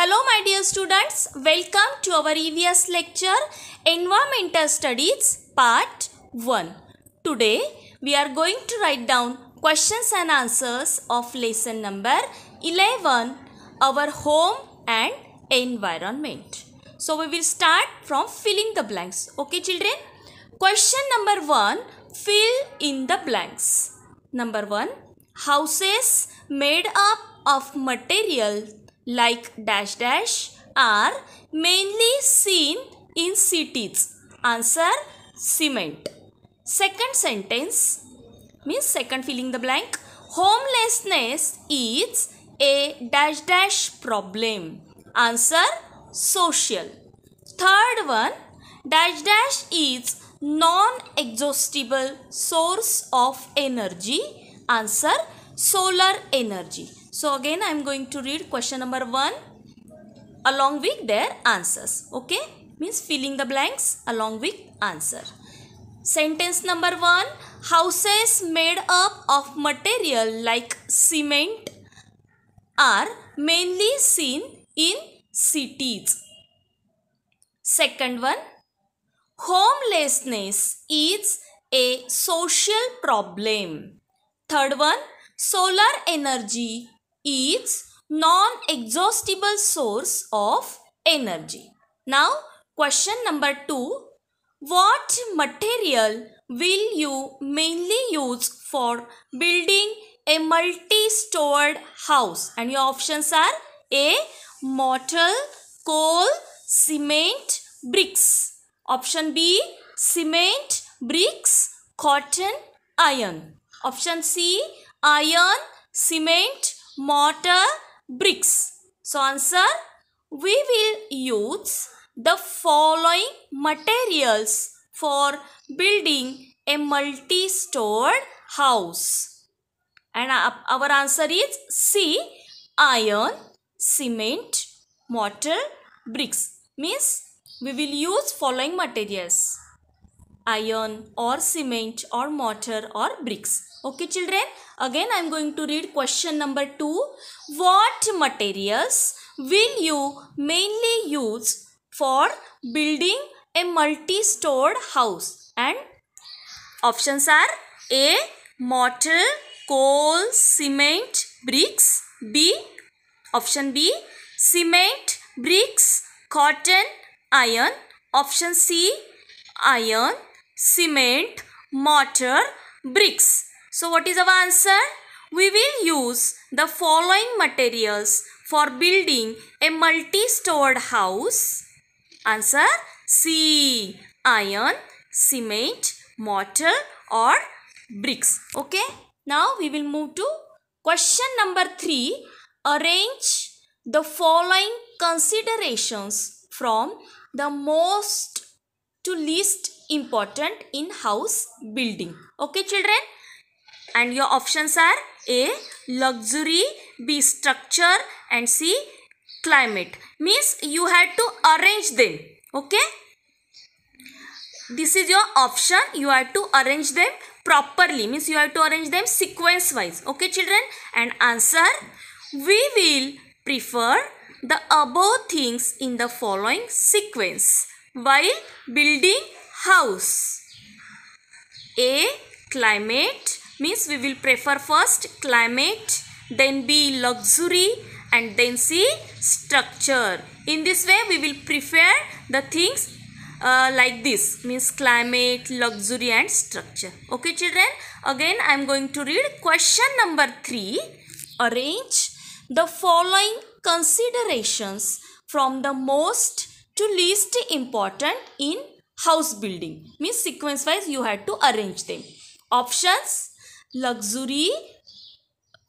Hello my dear students, welcome to our EVS lecture Environmental Studies Part 1. Today we are going to write down questions and answers of lesson number 11 Our Home and Environment. So we will start from filling the blanks. Okay children? Question number 1 Fill in the blanks. Number 1 Houses made up of material like dash dash are mainly seen in cities. Answer cement. Second sentence means second filling the blank. Homelessness is a dash dash problem. Answer social. Third one dash dash is non-exhaustible source of energy. Answer solar energy. So again I am going to read question number 1 along with their answers. Okay. Means filling the blanks along with answer. Sentence number 1. Houses made up of material like cement are mainly seen in cities. Second one. Homelessness is a social problem. Third one. Solar energy is non-exhaustible source of energy. Now question number 2. What material will you mainly use for building a multi-stored house? And your options are A. Mortar, coal, cement, bricks. Option B. Cement, bricks, cotton, iron. Option C iron, cement, mortar, bricks. So answer, we will use the following materials for building a multi-stored house. And our answer is C, iron, cement, mortar, bricks. Means we will use following materials iron or cement or mortar or bricks. Okay children, again I am going to read question number 2. What materials will you mainly use for building a multi-stored house? And options are A. Mortar, coal, cement, bricks. B. Option B. Cement, bricks, cotton, iron. Option C. Iron, cement, mortar, bricks. So what is our answer? We will use the following materials for building a multi-stored house. Answer C. Iron, cement, mortar or bricks. Okay. Now we will move to question number 3. Arrange the following considerations from the most to least important in house building. Okay children and your options are A. Luxury, B. Structure and C. Climate. Means you had to arrange them. Okay. This is your option. You have to arrange them properly. Means you have to arrange them sequence wise. Okay children. And answer. We will prefer the above things in the following sequence while building house. A. Climate means we will prefer first climate then be luxury and then see structure. In this way we will prefer the things uh, like this means climate, luxury and structure. Okay children again I am going to read question number 3. Arrange the following considerations from the most to least important in house building means sequence wise you had to arrange them. Options luxury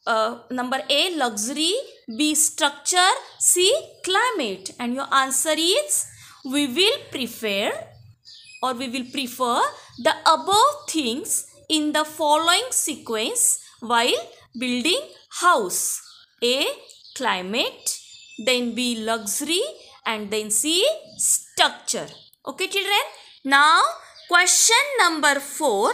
uh, number A luxury B structure C climate and your answer is we will prefer or we will prefer the above things in the following sequence while building house A climate then B luxury and then C structure okay children now question number 4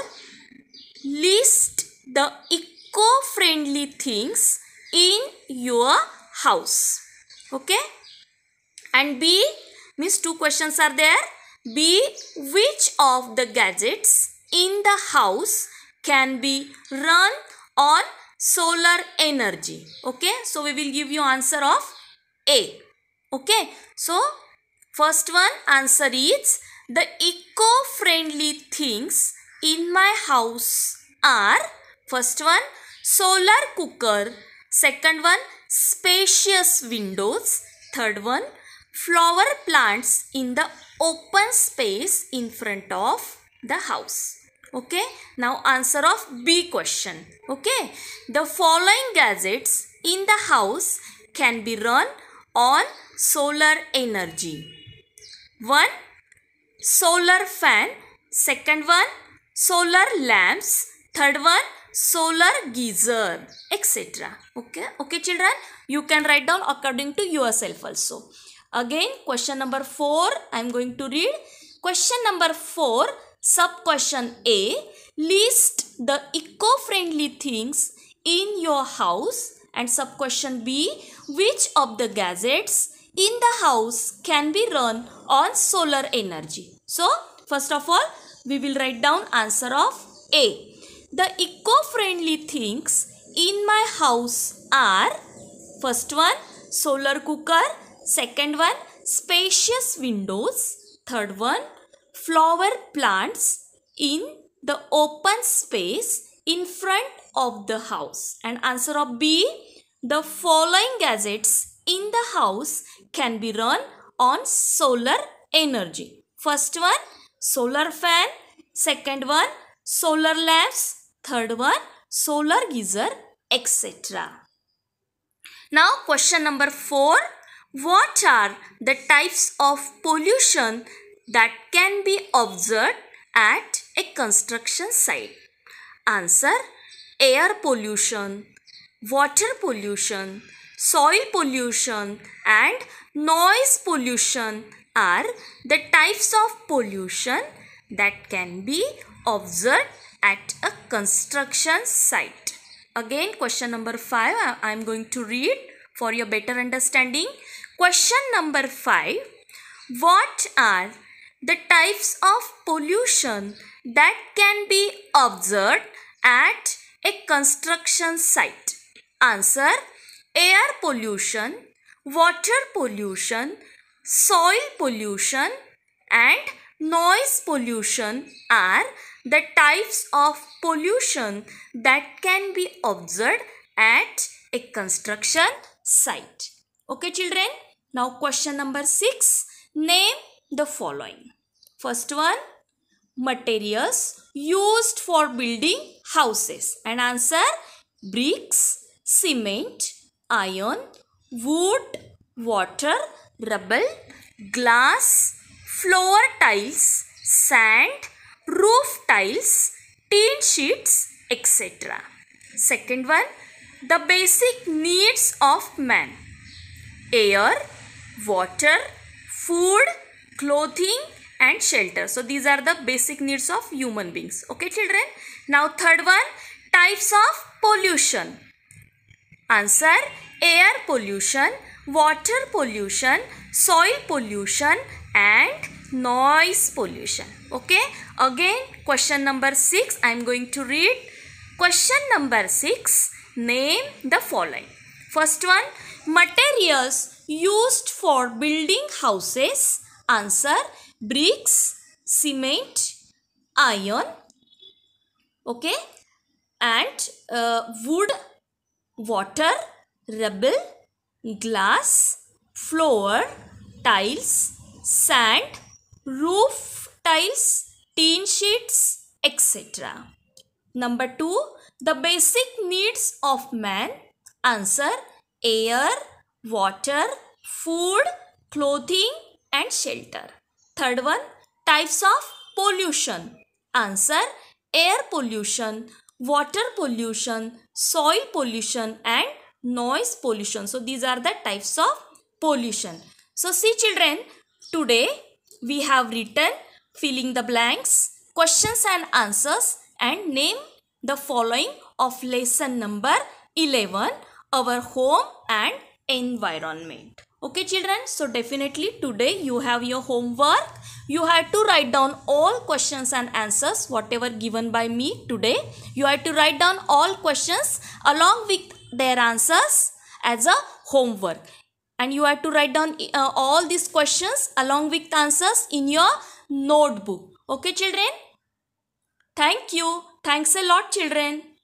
list the eco-friendly things in your house. Okay. And B means two questions are there. B which of the gadgets in the house can be run on solar energy. Okay. So we will give you answer of A. Okay. So first one answer is the eco-friendly things in my house are First one, solar cooker. Second one, spacious windows. Third one, flower plants in the open space in front of the house. Okay, now answer of B question. Okay, the following gadgets in the house can be run on solar energy. One, solar fan. Second one, solar lamps. Third one, solar geyser etc okay okay children you can write down according to yourself also again question number 4 i am going to read question number 4 sub question a list the eco friendly things in your house and sub question b which of the gadgets in the house can be run on solar energy so first of all we will write down answer of a the eco-friendly things in my house are first one solar cooker, second one spacious windows, third one flower plants in the open space in front of the house. And answer of B, the following gadgets in the house can be run on solar energy. First one, solar fan. Second one, solar lamps, third one solar geyser, etc. Now question number 4. What are the types of pollution that can be observed at a construction site? Answer air pollution, water pollution, soil pollution and noise pollution are the types of pollution that can be observed at a construction site. Again question number 5 I am going to read for your better understanding. Question number 5 What are the types of pollution that can be observed at a construction site? Answer Air pollution, water pollution, soil pollution and Noise pollution are the types of pollution that can be observed at a construction site. Okay children, now question number 6. Name the following. First one, materials used for building houses. And answer, bricks, cement, iron, wood, water, rubble, glass, floor tiles, sand, roof tiles, tin sheets, etc. Second one, the basic needs of man. Air, water, food, clothing and shelter. So these are the basic needs of human beings. Okay children. Now third one, types of pollution. Answer, air pollution, water pollution, soil pollution, and noise pollution. Okay. Again, question number 6. I am going to read. Question number 6. Name the following. First one, materials used for building houses. Answer, bricks, cement, iron. Okay. And uh, wood, water, rubble, glass, floor, tiles, sand, roof tiles, tin sheets, etc. Number 2. The basic needs of man. Answer. Air, water, food, clothing and shelter. Third one. Types of pollution. Answer. Air pollution, water pollution, soil pollution and noise pollution. So these are the types of pollution. So see children, Today, we have written filling the blanks, questions and answers and name the following of lesson number 11, our home and environment. Okay children, so definitely today you have your homework. You have to write down all questions and answers whatever given by me today. You have to write down all questions along with their answers as a homework and you have to write down uh, all these questions along with answers in your notebook okay children thank you thanks a lot children